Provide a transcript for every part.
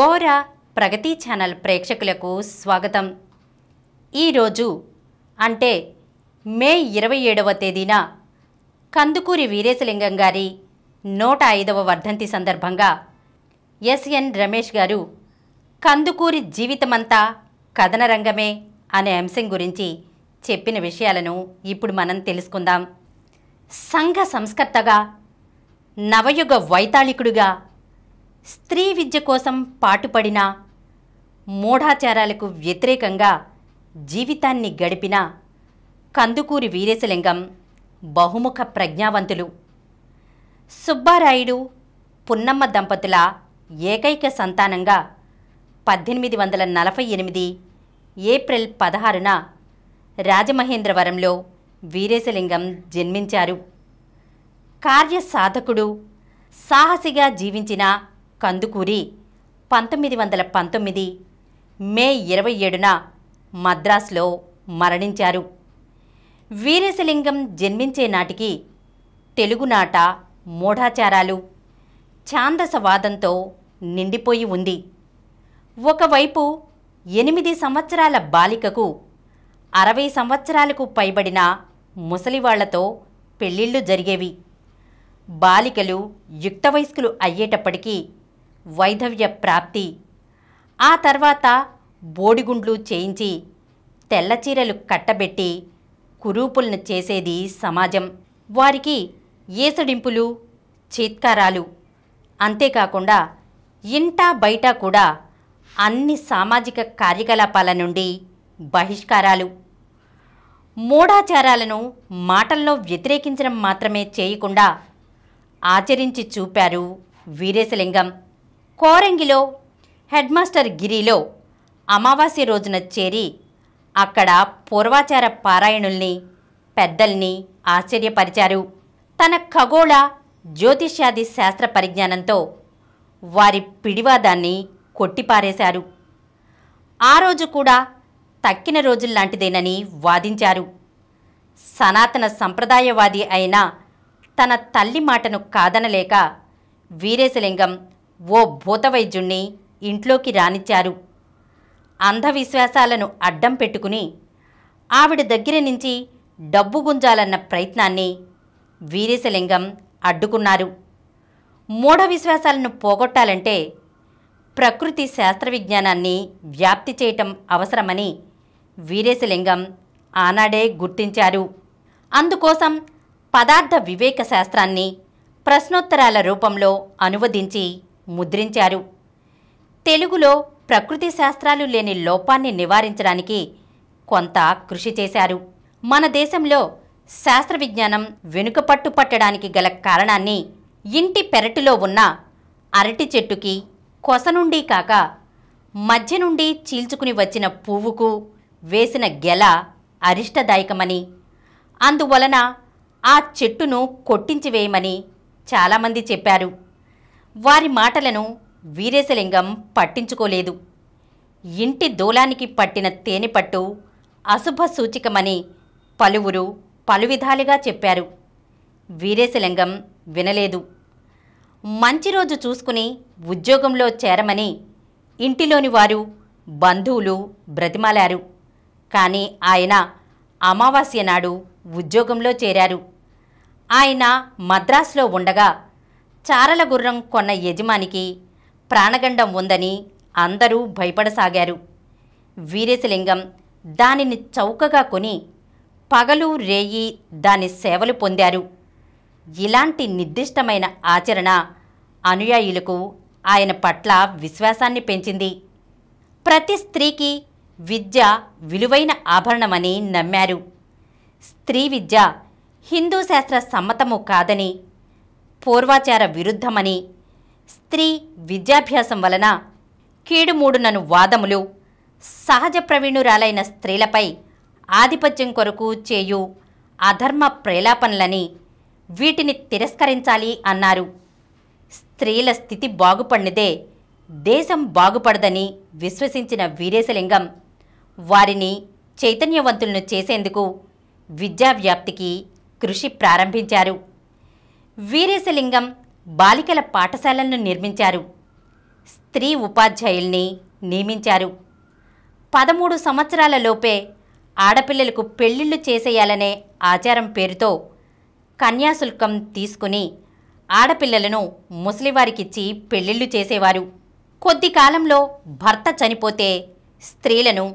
గోర ప్రగతి ఛానల్ ప్రేక్షకులకు స్వాగతం ఈరోజు అంటే మే ఇరవై ఏడవ తేదీన కందుకూరి వీరేశలింగం గారి నూట ఐదవ వర్ధంతి సందర్భంగా ఎస్ఎన్ రమేష్ గారు కందుకూరి జీవితమంతా కథనరంగమే అనే అంశం గురించి చెప్పిన విషయాలను ఇప్పుడు మనం తెలుసుకుందాం సంఘ సంస్కర్తగా నవయుగ వైతాళికుడుగా స్త్రీ విద్య కోసం పాటుపడిన మూఢాచారాలకు వ్యతిరేకంగా జీవితాన్ని గడిపిన కందుకూరి వీరేశలింగం బహుముఖ ప్రజ్ఞావంతులు సుబ్బారాయుడు పున్నమ్మ దంపతుల ఏకైక సంతానంగా పద్దెనిమిది వందల నలభై ఎనిమిది ఏప్రిల్ పదహారున రాజమహేంద్రవరంలో వీరేశలింగం జన్మించారు కార్యసాధకుడు సాహసిగా జీవించిన కందుకూరి పంతొమ్మిది వందల పంతొమ్మిది మే ఇరవై ఏడున మద్రాసులో మరణించారు వీరేశలింగం జన్మించే నాటికి తెలుగునాట మూఢాచారాలు ఛాందసవాదంతో నిండిపోయి ఉంది ఒకవైపు ఎనిమిది సంవత్సరాల బాలికకు అరవై సంవత్సరాలకు పైబడిన ముసలివాళ్లతో పెళ్లిళ్ళు జరిగేవి బాలికలు యుక్తవయస్కులు అయ్యేటప్పటికీ వైధవ్య ప్రాప్తి ఆ తర్వాత బోడిగుండ్లు చేయించి తెల్లచీరలు కట్టబెట్టి కురూపులను చేసేది సమాజం వారికి ఏసడింపులు చీత్కారాలు అంతేకాకుండా ఇంటా బయట కూడా అన్ని సామాజిక కార్యకలాపాల నుండి బహిష్కారాలు మూఢాచారాలను మాటల్లో వ్యతిరేకించడం మాత్రమే చేయకుండా ఆచరించి చూపారు వీరేశలింగం కోరంగిలో హెడ్ మాస్టర్ గిరిలో అమావాస్య రోజున చేరి అక్కడ పూర్వాచార పారాయణుల్ని పెద్దల్ని ఆశ్చర్యపరిచారు తన ఖగోళ జ్యోతిష్యాది శాస్త్ర పరిజ్ఞానంతో వారి పిడివాదాన్ని కొట్టిపారేశారు ఆ రోజు కూడా తక్కిన రోజుల్లాంటిదేనని వాదించారు సనాతన సంప్రదాయవాది అయిన తన తల్లి మాటను కాదనలేక వీరేశలింగం ఓ భూతవైద్యుణ్ణి ఇంట్లోకి రానిచ్చారు అంధవిశ్వాసాలను అడ్డం పెట్టుకుని ఆవిడ దగ్గర నుంచి డబ్బు గుంజాలన్న ప్రయత్నాన్ని వీరేశలింగం అడ్డుకున్నారు మూఢ విశ్వాసాలను పోగొట్టాలంటే ప్రకృతి శాస్త్ర విజ్ఞానాన్ని వ్యాప్తి చేయటం అవసరమని వీరేశలింగం ఆనాడే గుర్తించారు అందుకోసం పదార్థ వివేక శాస్త్రాన్ని ప్రశ్నోత్తరాల రూపంలో అనువదించి ముద్రించారు తెలుగులో ప్రకృతి శాస్త్రాలు లేని లోపాన్ని నివారించడానికి కొంత కృషి చేశారు మన దేశంలో శాస్త్ర విజ్ఞానం వెనుకపట్టు పట్టడానికి గల కారణాన్ని ఇంటి పెరటిలో ఉన్న అరటి చెట్టుకి కొస నుండి కాక మధ్య నుండి చీల్చుకుని వచ్చిన పువ్వుకు వేసిన గెల అరిష్టదాయకమని అందువలన ఆ చెట్టును కొట్టించివేయమని చాలామంది చెప్పారు వారి మాటలను వీరేశలింగం పట్టించుకోలేదు ఇంటి దూలానికి పట్టిన తేనెపట్టు అశుభ సూచికమని పలువురు పలువిధాలుగా చెప్పారు వీరేశలింగం వినలేదు మంచి రోజు చూసుకుని ఉద్యోగంలో చేరమని ఇంటిలోని వారు బంధువులు బ్రతిమాలారు కానీ ఆయన అమావాస్య నాడు ఉద్యోగంలో చేరారు ఆయన మద్రాసులో ఉండగా చారల గుర్రం కొన్న యజమానికి ప్రాణగండం ఉందని అందరూ భయపడసాగారు వీరేశలింగం దానిని చౌకగా కొని పగలు రేయి దాని సేవలు పొందారు ఇలాంటి నిర్దిష్టమైన ఆచరణ అనుయాయులకు ఆయన పట్ల విశ్వాసాన్ని పెంచింది ప్రతి స్త్రీకి విద్య విలువైన ఆభరణమని నమ్మారు స్త్రీ విద్య హిందూ శాస్త్ర సమ్మతము కాదని పూర్వాచార విరుద్ధమని స్త్రీ విద్యాభ్యాసం వలన కీడుమూడునను వాదములు సహజ ప్రవీణురాలైన స్త్రీలపై ఆధిపత్యం కొరకు చేయు అధర్మ ప్రేలాపనలని వీటిని తిరస్కరించాలి అన్నారు స్త్రీల స్థితి బాగుపడినదే దేశం బాగుపడదని విశ్వసించిన వీరేశలింగం వారిని చైతన్యవంతులను చేసేందుకు విద్యావ్యాప్తికి కృషి ప్రారంభించారు వీరేశలింగం బాలికల పాఠశాలను నిర్మించారు స్త్రీ ఉపాధ్యాయుల్ని నియమించారు పదమూడు సంవత్సరాలలోపే ఆడపిల్లలకు పెళ్లిళ్లు చేసేయాలనే ఆచారం పేరుతో కన్యాశుల్కం తీసుకుని ఆడపిల్లలను ముసలివారికిచ్చి పెళ్లిళ్లు చేసేవారు కొద్ది కాలంలో భర్త చనిపోతే స్త్రీలను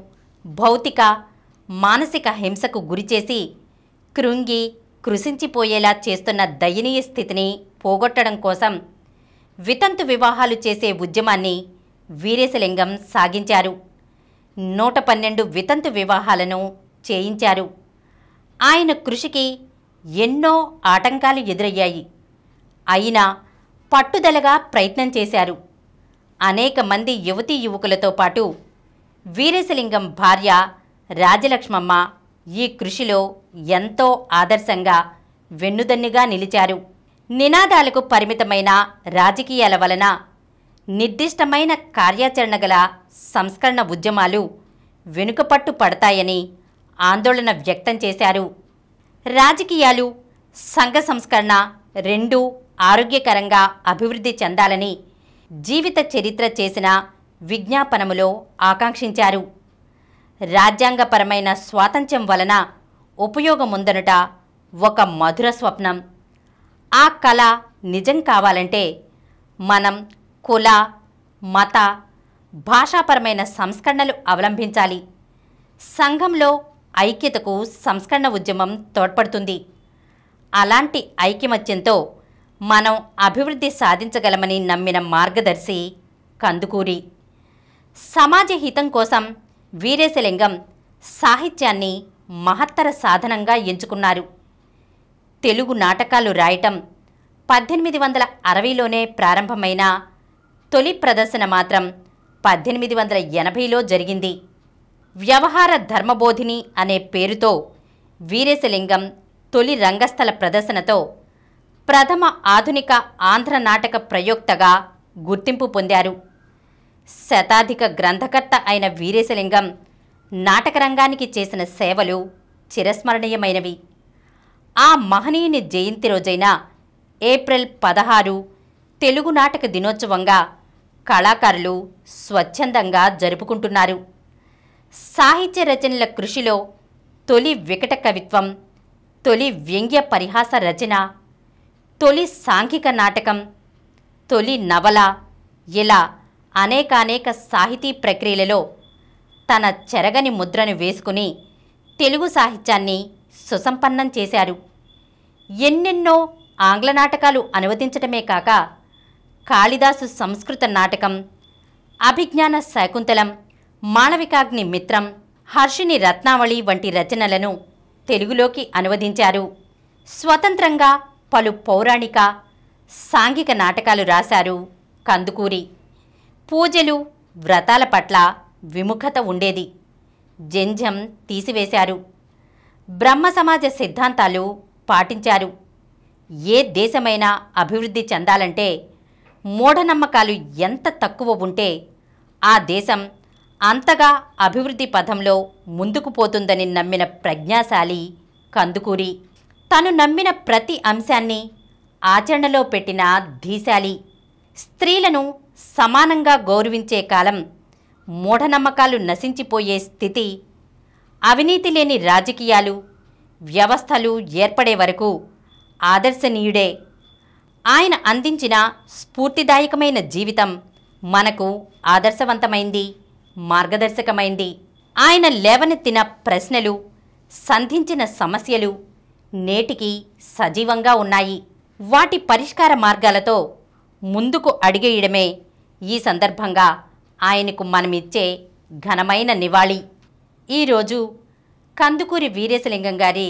భౌతిక మానసిక హింసకు గురిచేసి కృంగి కృషించిపోయేలా చేస్తున్న దయనీయ స్థితిని పోగొట్టడం కోసం వితంతు వివాహాలు చేసే ఉద్యమాన్ని వీరేశలింగం సాగించారు నూట పన్నెండు వితంతు వివాహాలను చేయించారు ఆయన కృషికి ఎన్నో ఆటంకాలు ఎదురయ్యాయి అయినా పట్టుదలగా ప్రయత్నం చేశారు అనేక మంది యువతీ యువకులతో పాటు వీరేశలింగం భార్య రాజలక్ష్మమ్మ ఈ కృషిలో ఎంతో ఆదర్శంగా వెన్నుదన్నుగా నిలిచారు నినాదాలకు పరిమితమైన రాజకీయాల వలన నిర్దిష్టమైన కార్యాచరణ గల సంస్కరణ ఉద్యమాలు వెనుకపట్టు పడతాయని ఆందోళన వ్యక్తం చేశారు రాజకీయాలు సంఘ సంస్కరణ రెండూ ఆరోగ్యకరంగా అభివృద్ధి చెందాలని జీవిత చరిత్ర చేసిన విజ్ఞాపనములో ఆకాంక్షించారు రాజ్యాంగపరమైన స్వాతంత్ర్యం వలన ఉపయోగముందనుట ఒక మధుర స్వప్నం ఆ కళ నిజం కావాలంటే మనం కుల మత భాషాపరమైన సంస్కరణలు అవలంబించాలి సంఘంలో ఐక్యతకు సంస్కరణ ఉద్యమం తోడ్పడుతుంది అలాంటి ఐక్యమత్యంతో మనం అభివృద్ధి సాధించగలమని నమ్మిన మార్గదర్శి కందుకూరి సమాజ హితం కోసం వీరేశలింగం సాహిత్యాన్ని మహత్తర సాధనంగా ఎంచుకున్నారు తెలుగు నాటకాలు రాయటం పద్దెనిమిది వందల అరవైలోనే ప్రారంభమైన తొలి ప్రదర్శన మాత్రం పద్దెనిమిది వందల ఎనభైలో జరిగింది వ్యవహార ధర్మబోధిని అనే పేరుతో వీరేశలింగం తొలి రంగస్థల ప్రదర్శనతో ప్రథమ ఆధునిక ఆంధ్ర నాటక ప్రయోక్తగా గుర్తింపు పొందారు శతాధిక గ్రంథకర్త అయిన వీరేశలింగం నాటకరంగానికి చేసిన సేవలు చిరస్మరణీయమైనవి ఆ మహనీయుని జయంతి రోజైన ఏప్రిల్ పదహారు తెలుగు నాటక దినోత్సవంగా కళాకారులు స్వచ్ఛందంగా జరుపుకుంటున్నారు సాహిత్య రచనల కృషిలో తొలి వికట కవిత్వం తొలి వ్యంగ్య పరిహాస రచన తొలి సాంఘిక నాటకం తొలి నవల ఇలా అనేకానేక సాహితీ ప్రక్రియలలో తన చెరగని ముద్రను వేసుకుని తెలుగు సాహిత్యాన్ని సుసంపన్నం చేశారు ఎన్నెన్నో ఆంగ్ల నాటకాలు అనువదించటమే కాక కాళిదాసు సంస్కృత నాటకం అభిజ్ఞాన శాకుంతలం మాళవికాగ్ని మిత్రం హర్షిని రత్నావళి వంటి రచనలను తెలుగులోకి అనువదించారు స్వతంత్రంగా పలు పౌరాణిక సాంఘిక నాటకాలు రాశారు కందుకూరి పూజలు వ్రతాల పట్ల విముఖత ఉండేది జంజం తీసివేశారు బ్రహ్మ సమాజ సిద్ధాంతాలు పాటించారు ఏ దేశమైనా అభివృద్ధి చెందాలంటే మూఢనమ్మకాలు ఎంత తక్కువ ఉంటే ఆ దేశం అంతగా అభివృద్ధి పథంలో ముందుకు పోతుందని నమ్మిన ప్రజ్ఞాశాలి కందుకూరి తను నమ్మిన ప్రతి అంశాన్ని ఆచరణలో పెట్టిన ధీశాలి స్త్రీలను సమానంగా గౌరవించే కాలం మూఢనమ్మకాలు నశించిపోయే స్థితి అవినీతి లేని రాజకీయాలు వ్యవస్థలు ఏర్పడే వరకు ఆదర్శనీయుడే ఆయన అందించిన స్ఫూర్తిదాయకమైన జీవితం మనకు ఆదర్శవంతమైంది మార్గదర్శకమైంది ఆయన లేవనెత్తిన ప్రశ్నలు సంధించిన సమస్యలు నేటికి సజీవంగా ఉన్నాయి వాటి పరిష్కార మార్గాలతో ముందుకు అడిగేయడమే ఈ సందర్భంగా ఆయనకు మనమిచ్చే ఘనమైన నివాళి ఈరోజు కందుకూరి వీరేశలింగం గారి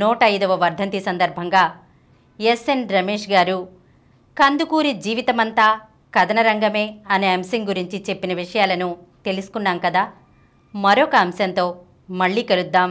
నూట ఐదవ వర్ధంతి సందర్భంగా ఎస్ఎన్ రమేష్ గారు కందుకూరి జీవితమంతా కథనరంగమే అనే అంశం గురించి చెప్పిన విషయాలను తెలుసుకున్నాం కదా మరొక అంశంతో మళ్ళీ కలుద్దాం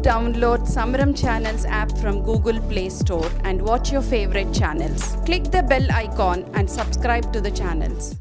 download Samram Channels app from Google Play Store and watch your favorite channels. Click the bell icon and subscribe to the channels.